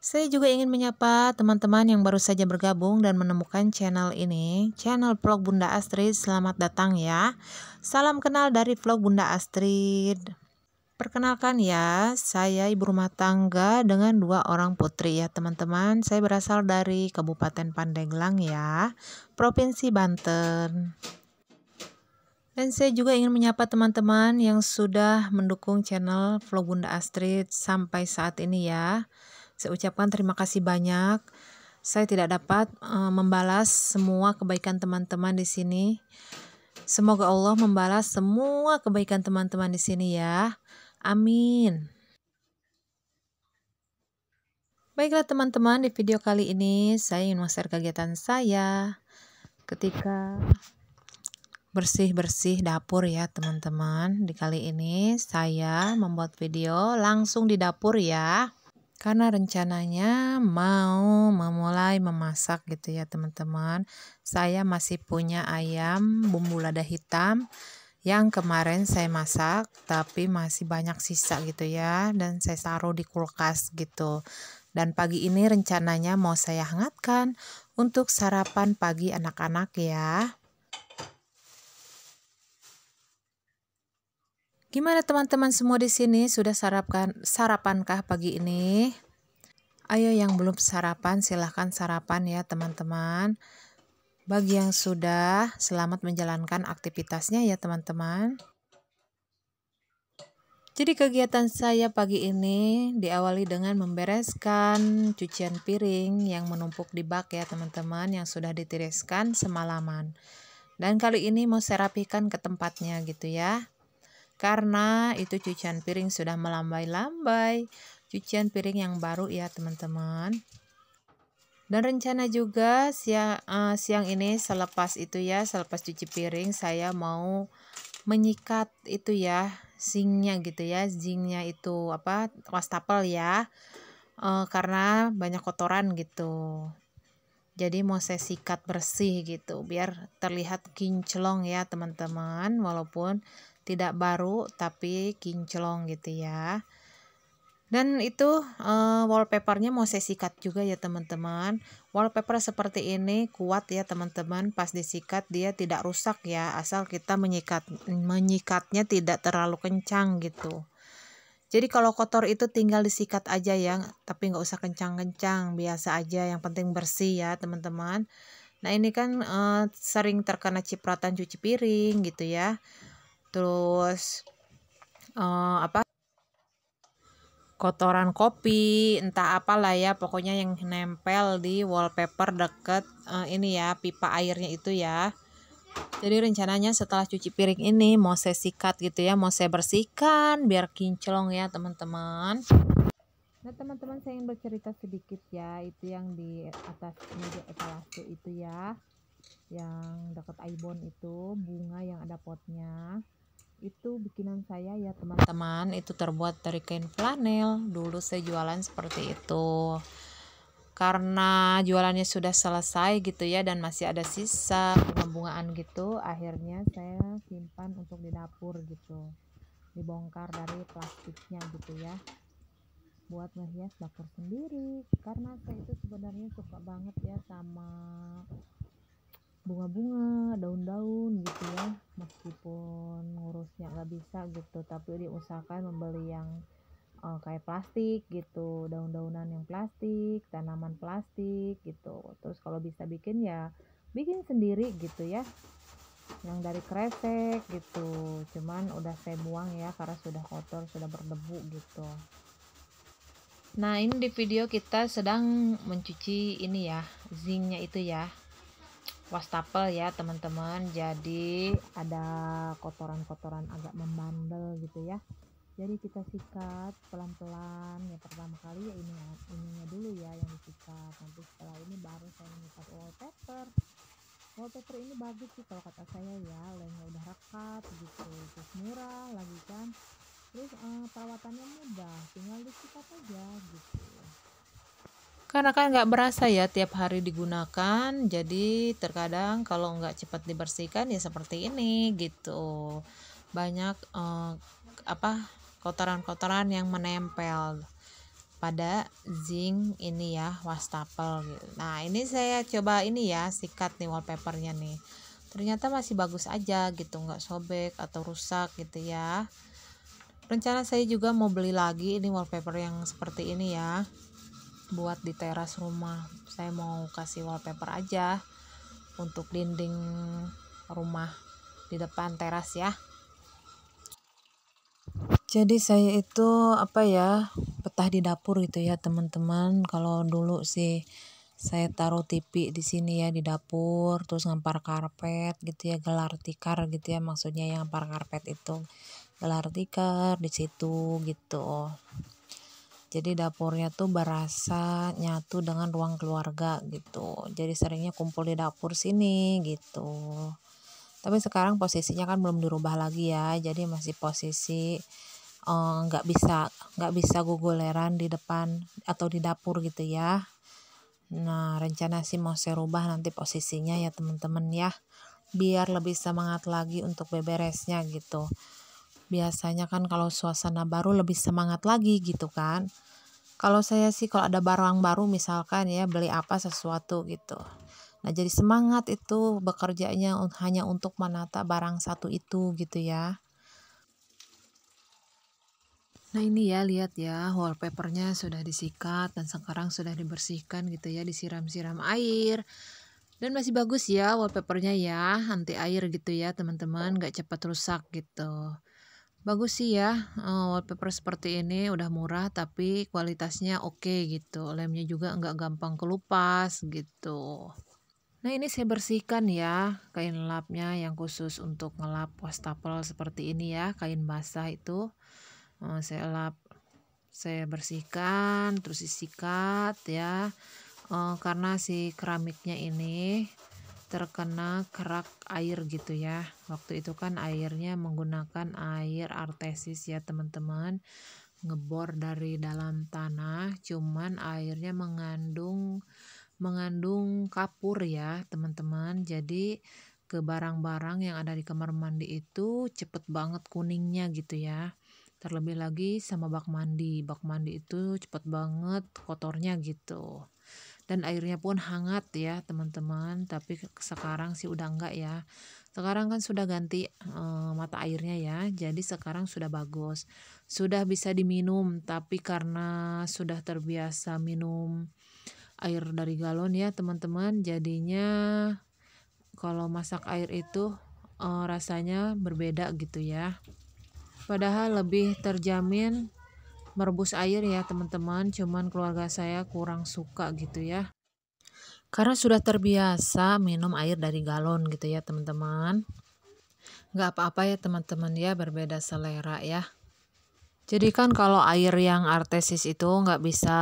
saya juga ingin menyapa teman-teman yang baru saja bergabung dan menemukan channel ini, channel vlog Bunda Astrid. Selamat datang ya. Salam kenal dari vlog Bunda Astrid. Perkenalkan ya, saya ibu rumah tangga dengan dua orang putri ya teman-teman. Saya berasal dari Kabupaten Pandeglang ya, Provinsi Banten. Dan saya juga ingin menyapa teman-teman yang sudah mendukung channel vlog Bunda Astrid sampai saat ini ya. Saya ucapkan terima kasih banyak. Saya tidak dapat uh, membalas semua kebaikan teman-teman di sini. Semoga Allah membalas semua kebaikan teman-teman di sini ya. Amin. Baiklah teman-teman, di video kali ini saya ingin share kegiatan saya ketika bersih-bersih dapur ya teman-teman. Di kali ini saya membuat video langsung di dapur ya karena rencananya mau memulai memasak gitu ya teman-teman. Saya masih punya ayam bumbu lada hitam yang kemarin saya masak tapi masih banyak sisa gitu ya dan saya taruh di kulkas gitu. Dan pagi ini rencananya mau saya hangatkan untuk sarapan pagi anak-anak ya. Gimana teman-teman semua di sini sudah sarapan sarapankah pagi ini? Ayo yang belum sarapan silahkan sarapan ya teman-teman. Bagi yang sudah selamat menjalankan aktivitasnya ya teman-teman. Jadi kegiatan saya pagi ini diawali dengan membereskan cucian piring yang menumpuk di bak ya teman-teman yang sudah ditiriskan semalaman. Dan kali ini mau saya rapikan ke tempatnya gitu ya karena itu cucian piring sudah melambai-lambai cucian piring yang baru ya teman-teman dan rencana juga siang uh, eh, siang ini selepas itu ya selepas cuci piring saya mau menyikat itu ya zingnya gitu ya zingnya itu apa wastafel ya uh, karena banyak kotoran gitu jadi mau saya sikat bersih gitu biar terlihat kinclong ya teman-teman walaupun tidak baru tapi kinclong gitu ya dan itu uh, wallpapernya mau saya sikat juga ya teman-teman wallpaper seperti ini kuat ya teman-teman pas disikat dia tidak rusak ya asal kita menyikat menyikatnya tidak terlalu kencang gitu jadi kalau kotor itu tinggal disikat aja ya tapi nggak usah kencang-kencang biasa aja yang penting bersih ya teman-teman nah ini kan uh, sering terkena cipratan cuci piring gitu ya terus uh, apa kotoran kopi entah apalah ya pokoknya yang nempel di wallpaper deket uh, ini ya pipa airnya itu ya jadi rencananya setelah cuci piring ini mau saya sikat gitu ya mau saya bersihkan biar kinclong ya teman-teman nah teman-teman saya ingin bercerita sedikit ya itu yang di atas meja etalase itu ya yang dekat ibon itu bunga yang ada potnya itu bikinan saya ya teman-teman itu terbuat dari kain flanel dulu saya jualan seperti itu karena jualannya sudah selesai gitu ya dan masih ada sisa bunga-bungaan gitu akhirnya saya simpan untuk di dapur gitu dibongkar dari plastiknya gitu ya buat menghias dapur sendiri karena saya itu sebenarnya suka banget ya sama bunga-bunga daun-daun gitu ya meskipun ngurusnya nggak bisa gitu tapi diusahakan membeli yang uh, kayak plastik gitu daun-daunan yang plastik tanaman plastik gitu terus kalau bisa bikin ya bikin sendiri gitu ya yang dari kresek gitu cuman udah saya buang ya karena sudah kotor sudah berdebu gitu nah ini di video kita sedang mencuci ini ya zingnya itu ya wastafel ya teman-teman jadi ada kotoran-kotoran agak membandel gitu ya jadi kita sikat pelan-pelan ya pertama kali ya ini ininya dulu ya yang disikat nanti setelah ini baru saya menyikat wallpaper wallpaper ini bagus sih kalau kata saya ya lengnya udah rekat gitu terus murah lagi kan terus uh, perawatannya mudah tinggal disikat aja gitu karena kan nggak berasa ya tiap hari digunakan jadi terkadang kalau nggak cepat dibersihkan ya seperti ini gitu banyak eh, apa kotoran-kotoran yang menempel pada zinc ini ya wastafel gitu. nah ini saya coba ini ya sikat nih wallpapernya nih ternyata masih bagus aja gitu nggak sobek atau rusak gitu ya rencana saya juga mau beli lagi ini wallpaper yang seperti ini ya buat di teras rumah saya mau kasih wallpaper aja untuk dinding rumah di depan teras ya jadi saya itu apa ya petah di dapur gitu ya teman-teman kalau dulu sih saya taruh TV di sini ya di dapur terus ngempar karpet gitu ya gelar tikar gitu ya maksudnya yang ngempar karpet itu gelar tikar di situ gitu jadi dapurnya tuh berasa nyatu dengan ruang keluarga gitu jadi seringnya kumpul di dapur sini gitu tapi sekarang posisinya kan belum dirubah lagi ya jadi masih posisi eh, nggak um, bisa nggak bisa guguleran di depan atau di dapur gitu ya nah rencana sih mau saya rubah nanti posisinya ya teman-teman ya biar lebih semangat lagi untuk beberesnya gitu biasanya kan kalau suasana baru lebih semangat lagi gitu kan kalau saya sih kalau ada barang baru misalkan ya beli apa sesuatu gitu nah jadi semangat itu bekerjanya hanya untuk menata barang satu itu gitu ya Nah ini ya lihat ya wallpapernya sudah disikat dan sekarang sudah dibersihkan gitu ya disiram-siram air dan masih bagus ya wallpapernya ya anti air gitu ya teman-teman gak cepat rusak gitu Bagus sih ya wallpaper seperti ini udah murah tapi kualitasnya oke okay, gitu. Lemnya juga nggak gampang kelupas gitu. Nah ini saya bersihkan ya kain lapnya yang khusus untuk ngelap wastafel seperti ini ya kain basah itu saya lap saya bersihkan terus disikat ya karena si keramiknya ini terkena kerak air gitu ya. Waktu itu kan airnya menggunakan air artesis ya teman-teman. Ngebor dari dalam tanah, cuman airnya mengandung mengandung kapur ya teman-teman. Jadi ke barang-barang yang ada di kamar mandi itu cepet banget kuningnya gitu ya. Terlebih lagi sama bak mandi, bak mandi itu cepet banget kotornya gitu dan airnya pun hangat ya teman-teman tapi sekarang sih udah enggak ya sekarang kan sudah ganti e, mata airnya ya jadi sekarang sudah bagus sudah bisa diminum tapi karena sudah terbiasa minum air dari galon ya teman-teman jadinya kalau masak air itu e, rasanya berbeda gitu ya padahal lebih terjamin merebus air ya teman-teman cuman keluarga saya kurang suka gitu ya karena sudah terbiasa minum air dari galon gitu ya teman-teman nggak apa-apa ya teman-teman ya berbeda selera ya jadi kan kalau air yang artesis itu nggak bisa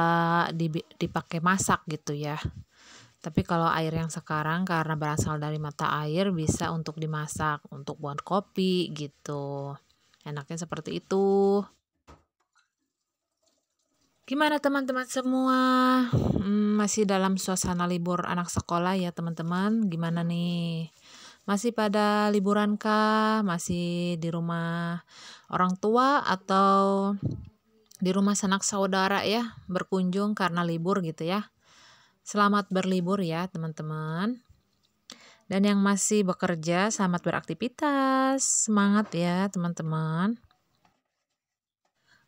dipakai masak gitu ya tapi kalau air yang sekarang karena berasal dari mata air bisa untuk dimasak untuk buat kopi gitu enaknya seperti itu Gimana teman-teman semua? Hmm, masih dalam suasana libur anak sekolah ya teman-teman. Gimana nih? Masih pada liburan kah? Masih di rumah orang tua atau di rumah sanak saudara ya? Berkunjung karena libur gitu ya. Selamat berlibur ya teman-teman. Dan yang masih bekerja, selamat beraktivitas. Semangat ya teman-teman.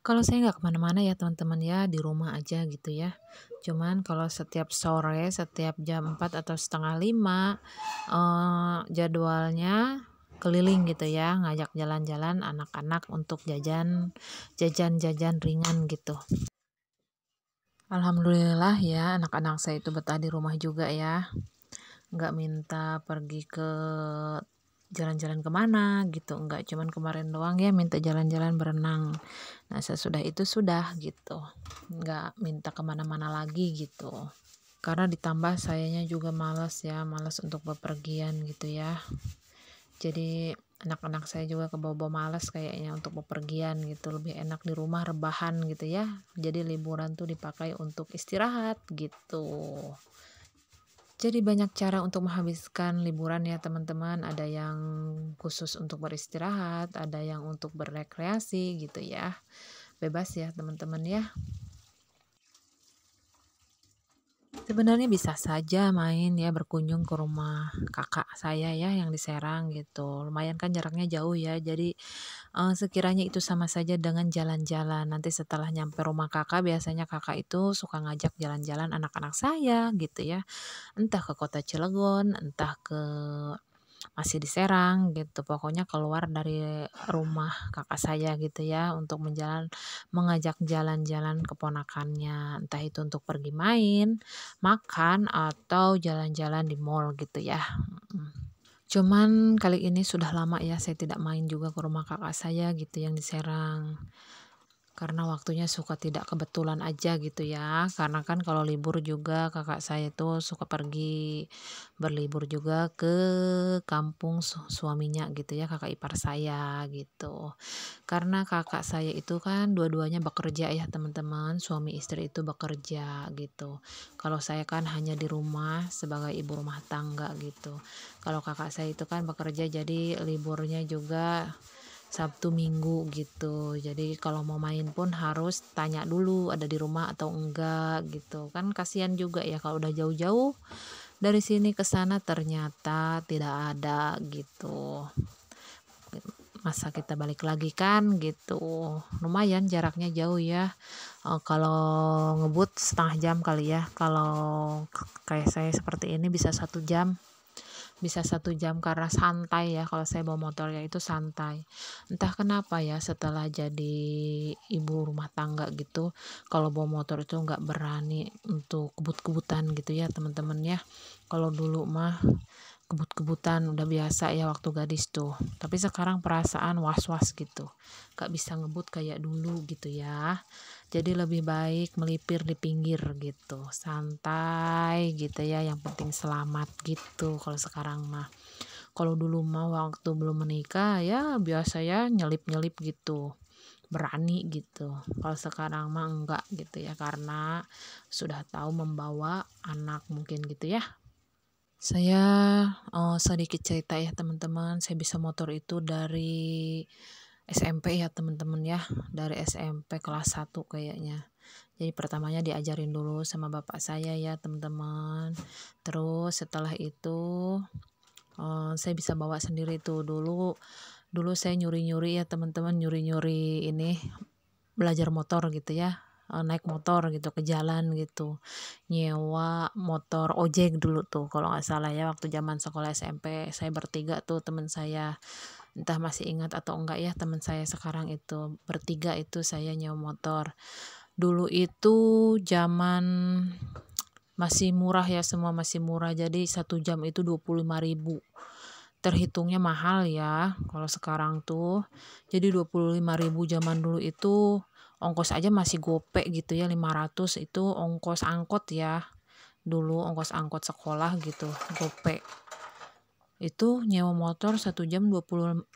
Kalau saya nggak kemana-mana ya teman-teman ya di rumah aja gitu ya. Cuman kalau setiap sore, setiap jam 4 atau setengah 5 eh, jadwalnya keliling gitu ya ngajak jalan-jalan anak-anak untuk jajan jajan-jajan ringan gitu. Alhamdulillah ya anak-anak saya itu betah di rumah juga ya. Nggak minta pergi ke jalan-jalan kemana gitu enggak cuman kemarin doang ya minta jalan-jalan berenang nah sesudah itu sudah gitu enggak minta kemana-mana lagi gitu karena ditambah sayanya juga malas ya malas untuk bepergian gitu ya jadi anak-anak saya juga ke bobo males kayaknya untuk bepergian gitu lebih enak di rumah rebahan gitu ya jadi liburan tuh dipakai untuk istirahat gitu jadi banyak cara untuk menghabiskan liburan ya teman-teman. Ada yang khusus untuk beristirahat, ada yang untuk berrekreasi gitu ya. Bebas ya teman-teman ya. Sebenarnya bisa saja main ya berkunjung ke rumah kakak saya ya yang diserang gitu. Lumayan kan jaraknya jauh ya. Jadi uh, sekiranya itu sama saja dengan jalan-jalan. Nanti setelah nyampe rumah kakak biasanya kakak itu suka ngajak jalan-jalan anak-anak saya gitu ya. Entah ke kota Cilegon, entah ke masih diserang gitu pokoknya keluar dari rumah kakak saya gitu ya untuk menjalan mengajak jalan-jalan keponakannya entah itu untuk pergi main makan atau jalan-jalan di mall gitu ya cuman kali ini sudah lama ya saya tidak main juga ke rumah kakak saya gitu yang diserang karena waktunya suka tidak kebetulan aja gitu ya karena kan kalau libur juga kakak saya itu suka pergi berlibur juga ke kampung su suaminya gitu ya kakak ipar saya gitu karena kakak saya itu kan dua-duanya bekerja ya teman-teman suami istri itu bekerja gitu kalau saya kan hanya di rumah sebagai ibu rumah tangga gitu kalau kakak saya itu kan bekerja jadi liburnya juga Sabtu Minggu gitu. Jadi kalau mau main pun harus tanya dulu ada di rumah atau enggak gitu. Kan kasihan juga ya kalau udah jauh-jauh dari sini ke sana ternyata tidak ada gitu. Masa kita balik lagi kan gitu. Lumayan jaraknya jauh ya. E, kalau ngebut setengah jam kali ya. Kalau kayak saya seperti ini bisa satu jam bisa satu jam karena santai ya kalau saya bawa motor ya itu santai entah kenapa ya setelah jadi ibu rumah tangga gitu kalau bawa motor itu nggak berani untuk kebut-kebutan gitu ya teman-teman ya kalau dulu mah kebut-kebutan udah biasa ya waktu gadis tuh tapi sekarang perasaan was-was gitu gak bisa ngebut kayak dulu gitu ya jadi lebih baik melipir di pinggir gitu santai gitu ya yang penting selamat gitu kalau sekarang mah kalau dulu mah waktu belum menikah ya biasa ya nyelip-nyelip gitu berani gitu kalau sekarang mah enggak gitu ya karena sudah tahu membawa anak mungkin gitu ya saya oh, sedikit cerita ya teman-teman saya bisa motor itu dari SMP ya teman-teman ya dari SMP kelas 1 kayaknya jadi pertamanya diajarin dulu sama bapak saya ya teman-teman terus setelah itu uh, saya bisa bawa sendiri tuh dulu dulu saya nyuri-nyuri ya teman-teman nyuri-nyuri ini belajar motor gitu ya eh, naik motor gitu ke jalan gitu nyewa motor ojek dulu tuh kalau nggak salah ya waktu zaman sekolah SMP saya bertiga tuh teman saya entah masih ingat atau enggak ya teman saya sekarang itu bertiga itu saya nyewa motor dulu itu zaman masih murah ya semua masih murah jadi satu jam itu 25 ribu terhitungnya mahal ya kalau sekarang tuh jadi 25 ribu zaman dulu itu ongkos aja masih gopek gitu ya 500 itu ongkos angkot ya dulu ongkos angkot sekolah gitu gopek itu nyewa motor satu jam dua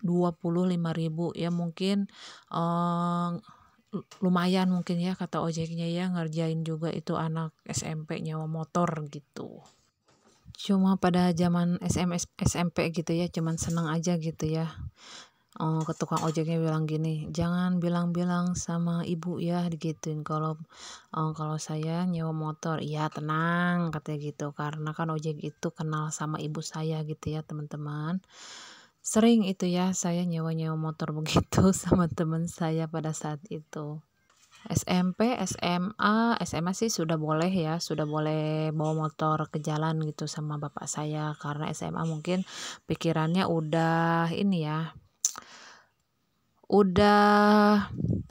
dua puluh puluh lima ribu ya mungkin eh, lumayan mungkin ya kata ojeknya ya ngerjain juga itu anak SMP nyewa motor gitu cuma pada zaman SMS SMP gitu ya cuman seneng aja gitu ya uh, ke tukang ojeknya bilang gini jangan bilang-bilang sama ibu ya digituin kalau uh, kalau saya nyewa motor iya tenang katanya gitu karena kan ojek itu kenal sama ibu saya gitu ya teman-teman sering itu ya saya nyewa-nyewa motor begitu sama teman saya pada saat itu SMP, SMA, SMA sih sudah boleh ya, sudah boleh bawa motor ke jalan gitu sama bapak saya karena SMA mungkin pikirannya udah ini ya, udah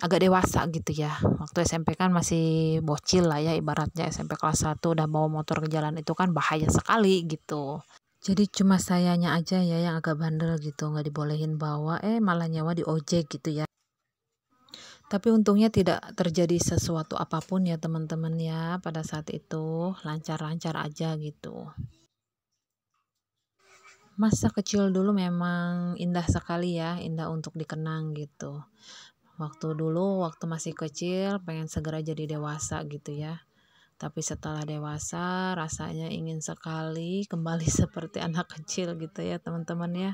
agak dewasa gitu ya waktu SMP kan masih bocil lah ya ibaratnya SMP kelas 1 udah bawa motor ke jalan itu kan bahaya sekali gitu jadi cuma sayanya aja ya yang agak bandel gitu nggak dibolehin bawa eh malah nyawa di ojek gitu ya tapi untungnya tidak terjadi sesuatu apapun ya teman-teman ya pada saat itu lancar-lancar aja gitu masa kecil dulu memang indah sekali ya, indah untuk dikenang gitu. Waktu dulu, waktu masih kecil, pengen segera jadi dewasa gitu ya. Tapi setelah dewasa, rasanya ingin sekali kembali seperti anak kecil gitu ya, teman-teman ya.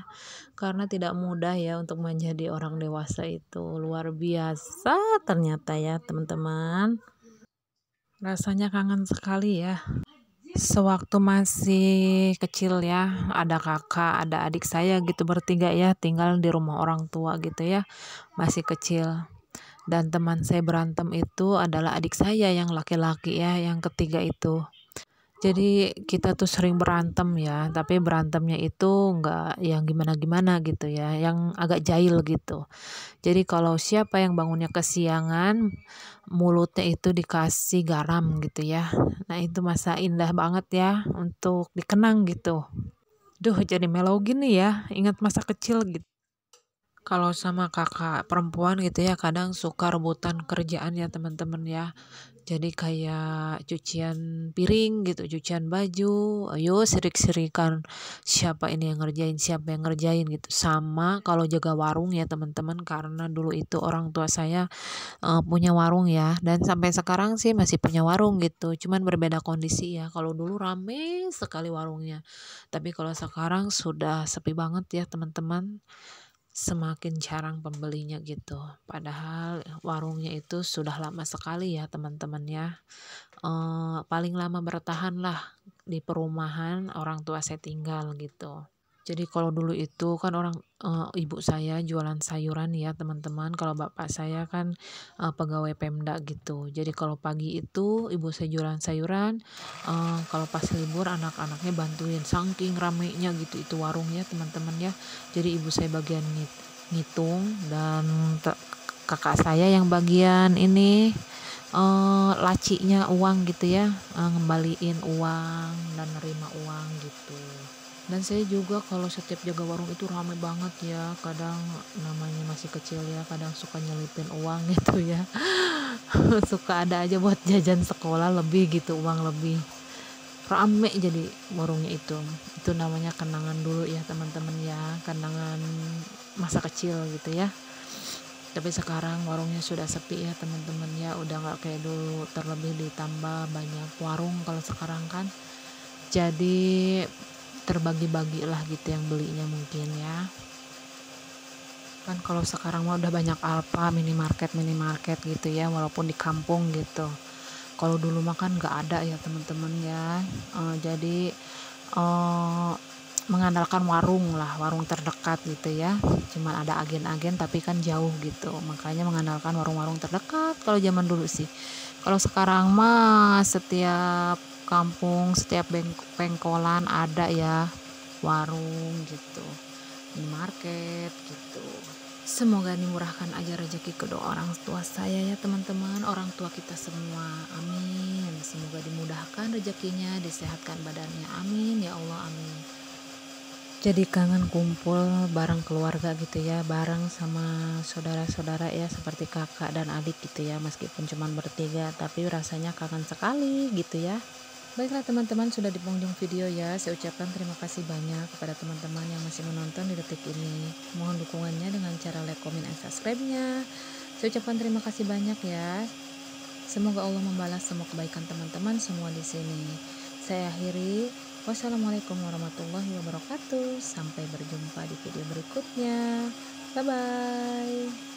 Karena tidak mudah ya untuk menjadi orang dewasa itu. Luar biasa ternyata ya, teman-teman. Rasanya kangen sekali ya. Sewaktu masih kecil ya, ada kakak, ada adik saya gitu bertiga ya, tinggal di rumah orang tua gitu ya, masih kecil. Dan teman saya berantem itu adalah adik saya yang laki-laki ya, yang ketiga itu jadi kita tuh sering berantem ya tapi berantemnya itu nggak yang gimana-gimana gitu ya yang agak jahil gitu jadi kalau siapa yang bangunnya kesiangan mulutnya itu dikasih garam gitu ya nah itu masa indah banget ya untuk dikenang gitu duh jadi melow gini ya ingat masa kecil gitu kalau sama kakak perempuan gitu ya kadang suka rebutan kerjaan ya teman-teman ya jadi kayak cucian piring gitu cucian baju ayo sirik-sirikan siapa ini yang ngerjain siapa yang ngerjain gitu sama kalau jaga warung ya teman-teman karena dulu itu orang tua saya uh, punya warung ya dan sampai sekarang sih masih punya warung gitu cuman berbeda kondisi ya kalau dulu rame sekali warungnya tapi kalau sekarang sudah sepi banget ya teman-teman semakin jarang pembelinya gitu. Padahal eh, warungnya itu sudah lama sekali ya teman-teman ya. E, eh, paling lama bertahan lah di perumahan orang tua saya tinggal gitu. Jadi kalau dulu itu kan orang uh, ibu saya jualan sayuran ya teman-teman. Kalau bapak saya kan uh, pegawai Pemda gitu. Jadi kalau pagi itu ibu saya jualan sayuran, uh, kalau pas libur anak-anaknya bantuin saking ramenya gitu itu warungnya teman-teman ya. Jadi ibu saya bagian ngit ngitung dan kakak saya yang bagian ini uh, lacinya uang gitu ya, uh, ngembaliin uang dan nerima uang gitu dan saya juga kalau setiap jaga warung itu ramai banget ya kadang namanya masih kecil ya kadang suka nyelipin uang gitu ya suka ada aja buat jajan sekolah lebih gitu uang lebih rame jadi warungnya itu itu namanya kenangan dulu ya teman-teman ya kenangan masa kecil gitu ya tapi sekarang warungnya sudah sepi ya teman-teman ya udah nggak kayak dulu terlebih ditambah banyak warung kalau sekarang kan jadi terbagi-bagi lah gitu yang belinya mungkin ya kan kalau sekarang mah udah banyak alpa minimarket minimarket gitu ya walaupun di kampung gitu kalau dulu mah kan nggak ada ya temen teman ya uh, jadi uh, mengandalkan warung lah warung terdekat gitu ya cuman ada agen-agen tapi kan jauh gitu makanya mengandalkan warung-warung terdekat kalau zaman dulu sih kalau sekarang mah setiap kampung setiap beng pengkolan ada ya warung gitu market gitu Semoga dimurahkan aja rezeki kedua orang tua saya ya teman-teman, orang tua kita semua. Amin. Semoga dimudahkan rezekinya, disehatkan badannya. Amin ya Allah, amin. Jadi kangen kumpul bareng keluarga gitu ya, bareng sama saudara-saudara ya seperti kakak dan adik gitu ya, meskipun cuma bertiga tapi rasanya kangen sekali gitu ya. Baiklah teman-teman sudah di penghujung video ya Saya ucapkan terima kasih banyak kepada teman-teman yang masih menonton di detik ini Mohon dukungannya dengan cara like, komen, dan subscribe-nya Saya ucapkan terima kasih banyak ya Semoga Allah membalas semua kebaikan teman-teman semua di sini Saya akhiri Wassalamualaikum warahmatullahi wabarakatuh Sampai berjumpa di video berikutnya Bye-bye